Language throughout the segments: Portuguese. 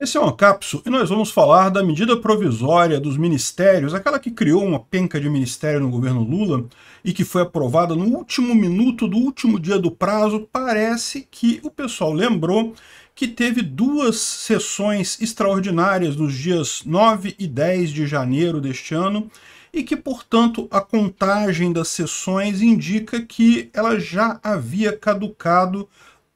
Esse é o Ancapso e nós vamos falar da medida provisória dos ministérios, aquela que criou uma penca de ministério no governo Lula e que foi aprovada no último minuto do último dia do prazo. Parece que o pessoal lembrou que teve duas sessões extraordinárias nos dias 9 e 10 de janeiro deste ano e que, portanto, a contagem das sessões indica que ela já havia caducado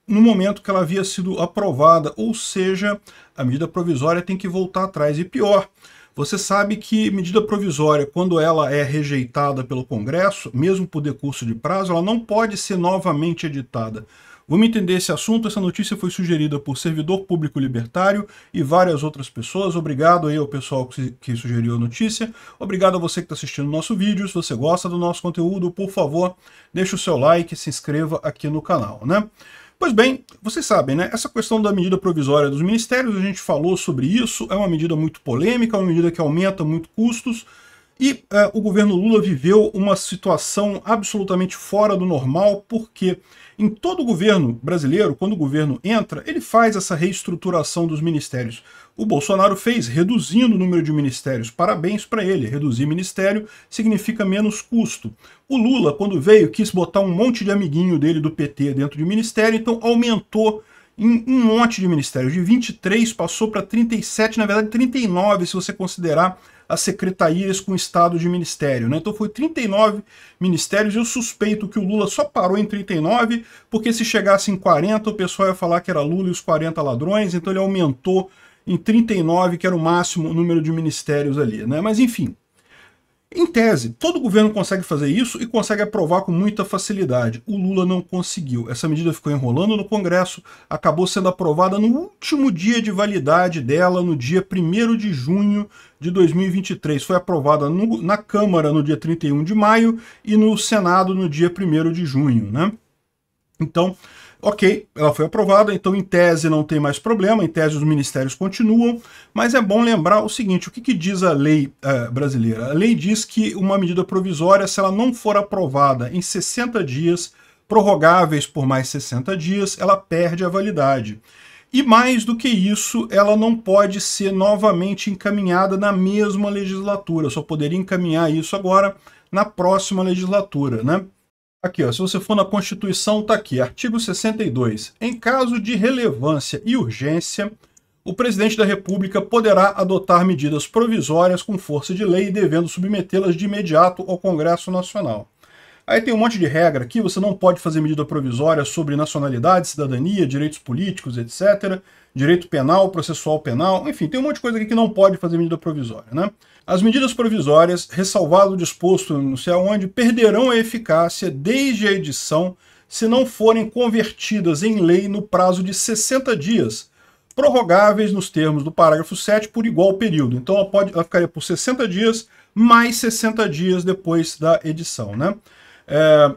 no momento que ela havia sido aprovada, ou seja, a medida provisória tem que voltar atrás. E pior, você sabe que medida provisória, quando ela é rejeitada pelo Congresso, mesmo por decurso de prazo, ela não pode ser novamente editada. Vamos entender esse assunto. Essa notícia foi sugerida por Servidor Público Libertário e várias outras pessoas. Obrigado aí ao pessoal que sugeriu a notícia. Obrigado a você que está assistindo o nosso vídeo. Se você gosta do nosso conteúdo, por favor, deixe o seu like e se inscreva aqui no canal, né? Pois bem, vocês sabem, né? Essa questão da medida provisória dos ministérios, a gente falou sobre isso, é uma medida muito polêmica, é uma medida que aumenta muito custos, e é, o governo Lula viveu uma situação absolutamente fora do normal, porque em todo o governo brasileiro, quando o governo entra, ele faz essa reestruturação dos ministérios. O Bolsonaro fez, reduzindo o número de ministérios. Parabéns para ele. Reduzir ministério significa menos custo. O Lula, quando veio, quis botar um monte de amiguinho dele do PT dentro de ministério, então aumentou em um monte de ministérios. De 23 passou para 37, na verdade 39, se você considerar as secretarias com estado de ministério. Né? Então foi 39 ministérios e eu suspeito que o Lula só parou em 39 porque se chegasse em 40 o pessoal ia falar que era Lula e os 40 ladrões, então ele aumentou em 39, que era o máximo número de ministérios ali. Né? Mas enfim, em tese, todo governo consegue fazer isso e consegue aprovar com muita facilidade. O Lula não conseguiu. Essa medida ficou enrolando no Congresso, acabou sendo aprovada no último dia de validade dela, no dia 1 de junho de 2023. Foi aprovada no, na Câmara no dia 31 de maio e no Senado no dia 1 de junho. Né? Então, Ok, ela foi aprovada, então em tese não tem mais problema, em tese os ministérios continuam, mas é bom lembrar o seguinte: o que, que diz a lei eh, brasileira? A lei diz que uma medida provisória, se ela não for aprovada em 60 dias, prorrogáveis por mais 60 dias, ela perde a validade. E mais do que isso, ela não pode ser novamente encaminhada na mesma legislatura, só poderia encaminhar isso agora na próxima legislatura, né? Aqui, ó, se você for na Constituição, está aqui, artigo 62. Em caso de relevância e urgência, o presidente da República poderá adotar medidas provisórias com força de lei, devendo submetê-las de imediato ao Congresso Nacional. Aí tem um monte de regra aqui, você não pode fazer medida provisória sobre nacionalidade, cidadania, direitos políticos, etc. Direito penal, processual penal, enfim, tem um monte de coisa aqui que não pode fazer medida provisória, né? As medidas provisórias, ressalvado o disposto não sei aonde, perderão a eficácia desde a edição se não forem convertidas em lei no prazo de 60 dias, prorrogáveis nos termos do parágrafo 7 por igual período. Então ela, pode, ela ficaria por 60 dias mais 60 dias depois da edição, né? É,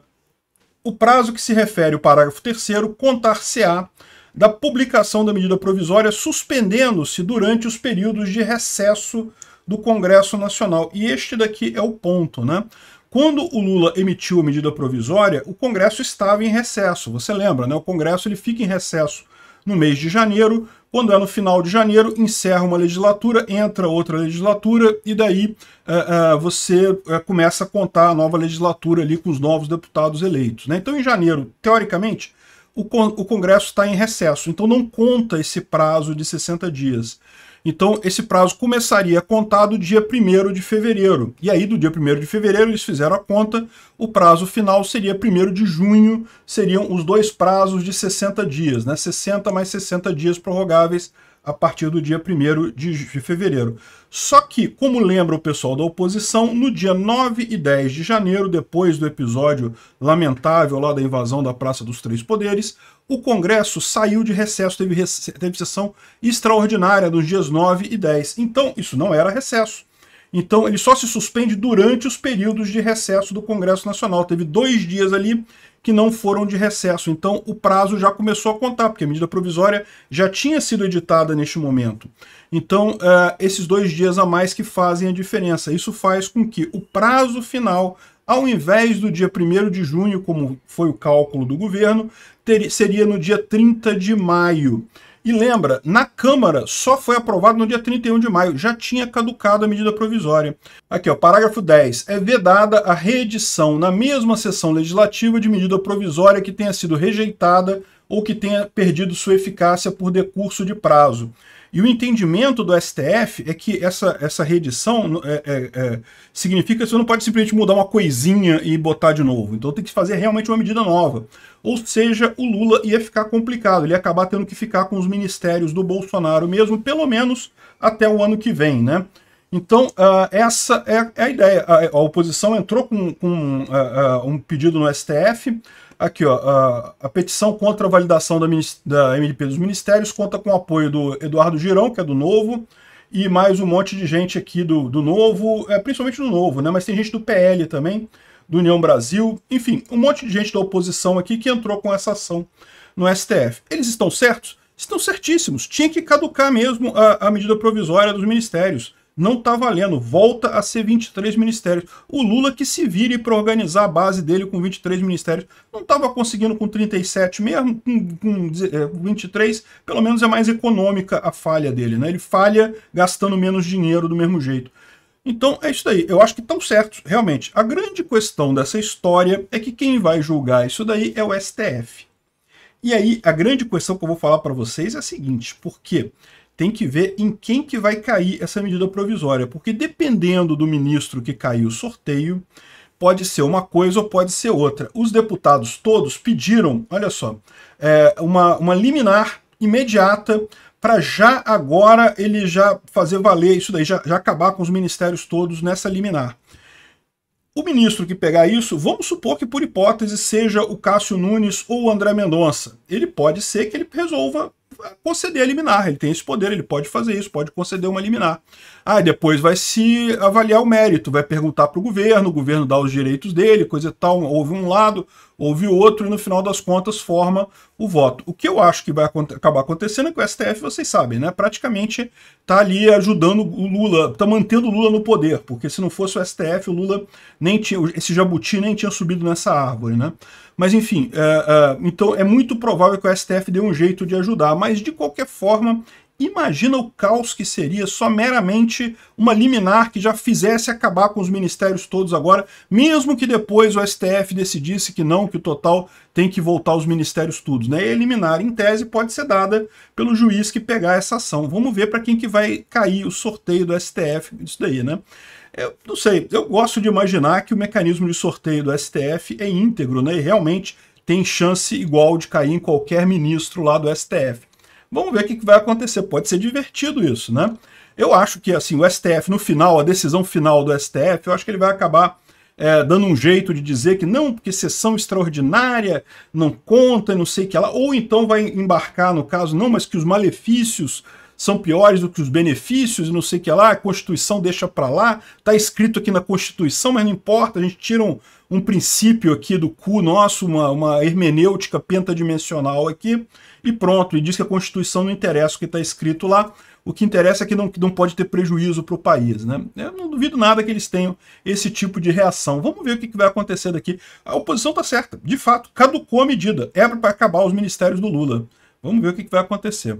o prazo que se refere o parágrafo 3 contar-se-á da publicação da medida provisória, suspendendo-se durante os períodos de recesso do Congresso Nacional. E este daqui é o ponto, né? Quando o Lula emitiu a medida provisória, o Congresso estava em recesso. Você lembra, né? O Congresso ele fica em recesso no mês de janeiro, quando é no final de janeiro, encerra uma legislatura, entra outra legislatura e daí uh, uh, você uh, começa a contar a nova legislatura ali com os novos deputados eleitos. Né? Então, em janeiro, teoricamente, o, con o Congresso está em recesso, então não conta esse prazo de 60 dias. Então, esse prazo começaria a contar do dia 1 de fevereiro. E aí, do dia 1 de fevereiro, eles fizeram a conta, o prazo final seria 1 de junho, seriam os dois prazos de 60 dias, né? 60 mais 60 dias prorrogáveis a partir do dia 1 de fevereiro. Só que, como lembra o pessoal da oposição, no dia 9 e 10 de janeiro, depois do episódio lamentável lá da invasão da Praça dos Três Poderes, o Congresso saiu de recesso, teve, rece teve sessão extraordinária nos dias 9 e 10. Então, isso não era recesso. Então, ele só se suspende durante os períodos de recesso do Congresso Nacional. Teve dois dias ali que não foram de recesso. Então o prazo já começou a contar, porque a medida provisória já tinha sido editada neste momento. Então, uh, esses dois dias a mais que fazem a diferença. Isso faz com que o prazo final, ao invés do dia 1 de junho, como foi o cálculo do governo, ter, seria no dia 30 de maio. E lembra, na Câmara só foi aprovado no dia 31 de maio, já tinha caducado a medida provisória. Aqui, ó, parágrafo 10. É vedada a reedição na mesma sessão legislativa de medida provisória que tenha sido rejeitada ou que tenha perdido sua eficácia por decurso de prazo. E o entendimento do STF é que essa, essa reedição é, é, é, significa que você não pode simplesmente mudar uma coisinha e botar de novo. Então tem que fazer realmente uma medida nova. Ou seja, o Lula ia ficar complicado, ele ia acabar tendo que ficar com os ministérios do Bolsonaro mesmo, pelo menos até o ano que vem, né? Então, uh, essa é, é, a ideia. A, a oposição entrou com, com uh, uh, um pedido no STF, Aqui, ó, a, a, petição contra a validação da, da MLP dos ministérios conta com o apoio do Eduardo Girão, que é do Novo, e mais um monte de gente aqui do, do Novo, é, principalmente do Novo, né? Mas tem gente do PL também, do União Brasil, enfim, um monte de gente da oposição aqui que entrou com essa ação no STF. Eles estão certos? Estão certíssimos. Tinha que caducar mesmo a, a medida provisória dos ministérios não está valendo. Volta a ser 23 ministérios. O Lula que se vire para organizar a base dele com 23 ministérios. Não estava conseguindo com 37 mesmo, com, com é, 23, pelo menos é mais econômica a falha dele, né? Ele falha gastando menos dinheiro do mesmo jeito. Então é isso daí. Eu acho que estão certos, realmente. A grande questão dessa história é que quem vai julgar isso daí é o STF. E aí, a grande questão que eu vou falar para vocês é a seguinte, por quê? tem que ver em quem que vai cair essa medida provisória, porque dependendo do ministro que caiu o sorteio, pode ser uma coisa ou pode ser outra. Os deputados todos pediram, olha só, é, uma, uma liminar imediata para já agora ele já fazer valer isso daí, já, já acabar com os ministérios todos nessa liminar. O ministro que pegar isso, vamos supor que por hipótese seja o Cássio Nunes ou o André Mendonça. Ele pode ser que ele resolva conceder a liminar. Ele tem esse poder, ele pode fazer isso, pode conceder uma liminar. Aí depois vai se avaliar o mérito, vai perguntar para o governo, o governo dá os direitos dele, coisa e tal. Houve um lado, o outro, e no final das contas forma o voto. O que eu acho que vai acabar acontecendo é que o STF, vocês sabem, né, praticamente está ali ajudando o Lula, está mantendo o Lula no poder, porque se não fosse o STF, o Lula nem tinha, esse jabuti nem tinha subido nessa árvore, né? Mas enfim, é, é, então é muito provável que o STF dê um jeito de ajudar, mas de qualquer forma Imagina o caos que seria só meramente uma liminar que já fizesse acabar com os ministérios todos agora, mesmo que depois o STF decidisse que não, que o total tem que voltar aos ministérios todos. Né? E a liminar, em tese, pode ser dada pelo juiz que pegar essa ação. Vamos ver para quem que vai cair o sorteio do STF, isso daí, né? Eu é, não sei, eu gosto de imaginar que o mecanismo de sorteio do STF é íntegro, né? E realmente tem chance igual de cair em qualquer ministro lá do STF. Vamos ver o que vai acontecer. Pode ser divertido isso, né? Eu acho que assim o STF, no final, a decisão final do STF, eu acho que ele vai acabar é, dando um jeito de dizer que não, porque sessão extraordinária não conta, não sei o que lá, ou então vai embarcar no caso, não, mas que os malefícios são piores do que os benefícios e não sei o que lá, a Constituição deixa para lá, tá escrito aqui na Constituição, mas não importa, a gente tira um, um princípio aqui do cu nosso, uma, uma hermenêutica pentadimensional aqui, e pronto, e diz que a Constituição não interessa o que está escrito lá, o que interessa é que não, que não pode ter prejuízo para o país. Né? Eu não duvido nada que eles tenham esse tipo de reação. Vamos ver o que, que vai acontecer daqui. A oposição está certa, de fato, caducou a medida. É para acabar os ministérios do Lula. Vamos ver o que, que vai acontecer.